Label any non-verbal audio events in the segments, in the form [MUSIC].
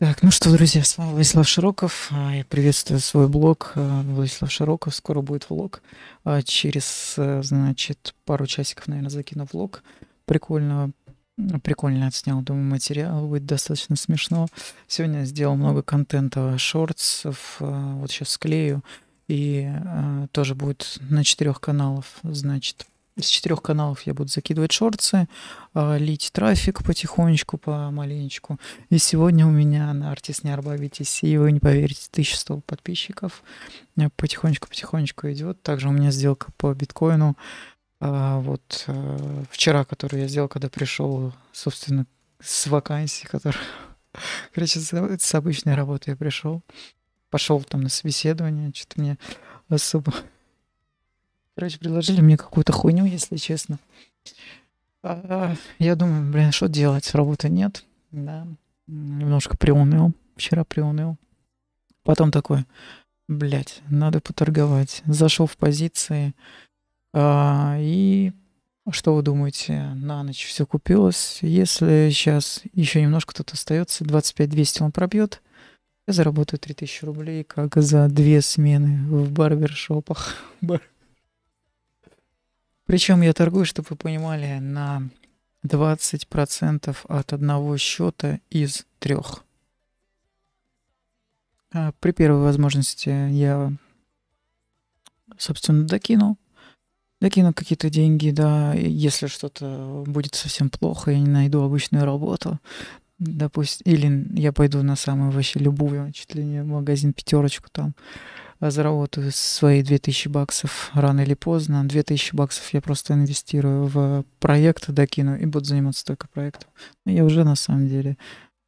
Так, ну что, друзья, с вами Владислав Широков. А, я приветствую свой блог а, Владислав Широков. Скоро будет влог. А, через, э, значит, пару часиков, наверное, закину влог. Прикольно, прикольно отснял, думаю, материал. Будет достаточно смешно. Сегодня сделал много контента, шортсов. Вот сейчас склею. И тоже будет на четырех каналах, значит, с четырех каналов я буду закидывать шорцы, а, лить трафик потихонечку, помаленечку. И сегодня у меня на Артис не Арбавитесь, и вы не поверите, 1100 подписчиков. Э, Потихонечку-потихонечку идет. Также у меня сделка по биткоину. А, вот э, вчера, которую я сделал, когда пришел, собственно, с вакансии, который, [LAUGHS] Короче, с обычной работы я пришел. Пошел там на собеседование, что-то мне особо Короче, предложили мне какую-то хуйню, если честно. А, я думаю, блин, что делать? Работы нет. Да. Немножко приуныл. Вчера приуныл. Потом такой, блядь, надо поторговать. Зашел в позиции. А, и что вы думаете, на ночь все купилось? Если сейчас еще немножко тут остается, 25 200 он пробьет, я заработаю 3000 рублей, как за две смены в барбершопах. [LAUGHS] Бар причем я торгую, чтобы вы понимали, на 20% от одного счета из трех. А при первой возможности я, собственно, докину. Докину какие-то деньги, да, если что-то будет совсем плохо, я не найду обычную работу, допустим, или я пойду на самую вообще любую, чуть ли не магазин пятерочку там, заработаю свои 2000 баксов рано или поздно. 2000 баксов я просто инвестирую в проект, докину и буду заниматься только проектом. Но ну, я уже на самом деле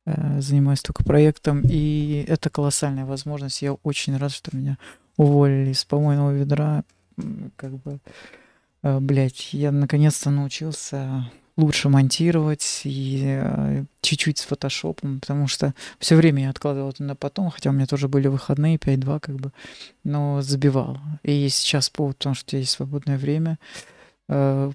э, занимаюсь только проектом, и это колоссальная возможность. Я очень рад, что меня уволили из помойного ведра. Как бы, э, блять, я наконец-то научился лучше монтировать и э, чуть-чуть с фотошопом, потому что все время я откладывала это на потом, хотя у меня тоже были выходные 5-2 как бы, но забивал. И сейчас повод, потому что есть свободное время, э,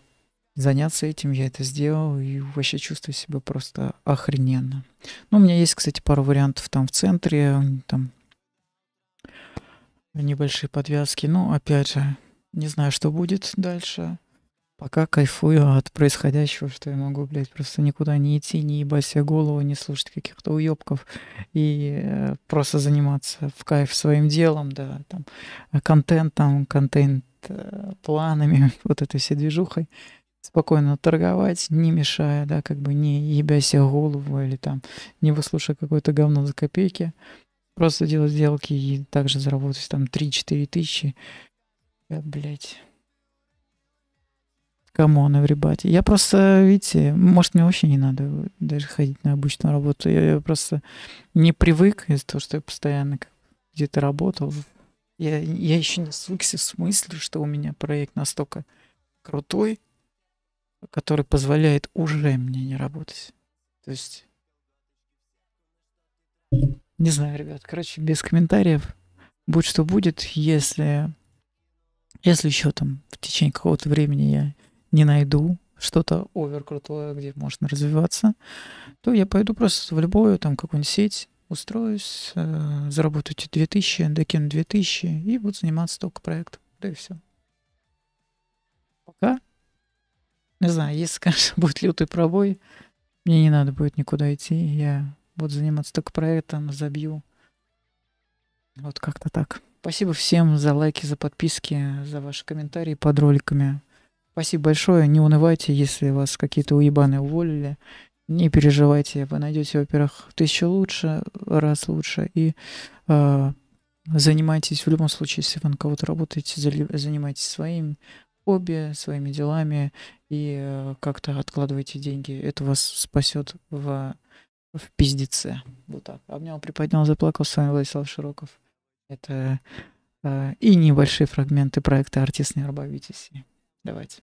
заняться этим, я это сделал и вообще чувствую себя просто охрененно. Ну, у меня есть, кстати, пару вариантов там в центре, там небольшие подвязки, но опять же, не знаю, что будет дальше пока кайфую от происходящего, что я могу, блядь, просто никуда не идти, не ебать себе голову, не слушать каких-то уебков и э, просто заниматься в кайф своим делом, да, там, э, контентом, контент-планами, э, [LAUGHS] вот этой всей движухой спокойно торговать, не мешая, да, как бы не ебя себе голову или там не выслушая какое-то говно за копейки, просто делать сделки и также заработать там 3-4 тысячи. Я, блядь. Камон, everybody. Я просто, видите, может, мне вообще не надо даже ходить на обычную работу. Я, я просто не привык из-за того, что я постоянно где-то работал. Я, я еще не свыкся с мыслью, что у меня проект настолько крутой, который позволяет уже мне не работать. То есть... Не знаю, ребят, короче, без комментариев. Будь что будет, если... Если еще там в течение какого-то времени я не найду что-то овер где можно развиваться, то я пойду просто в любую там какую-нибудь сеть, устроюсь, э, заработаю 2000, докину 2000 и буду заниматься только проектом. Да и все. Пока. Не знаю, если, [LAUGHS] конечно, будет лютый пробой, мне не надо будет никуда идти. Я буду заниматься только проектом, забью. Вот как-то так. Спасибо всем за лайки, за подписки, за ваши комментарии под роликами. Спасибо большое. Не унывайте, если вас какие-то уебаны уволили. Не переживайте. Вы найдете, во-первых, тысячу лучше, раз лучше. И э, занимайтесь в любом случае, если вы на кого-то работаете, занимайтесь своим хобби, своими делами и э, как-то откладывайте деньги. Это вас спасет в, в пиздеце. Вот так. Обнял, приподнял, заплакал. С вами Владислав Широков. Это э, и небольшие фрагменты проекта «Артист, не рабовитесь». Давайте.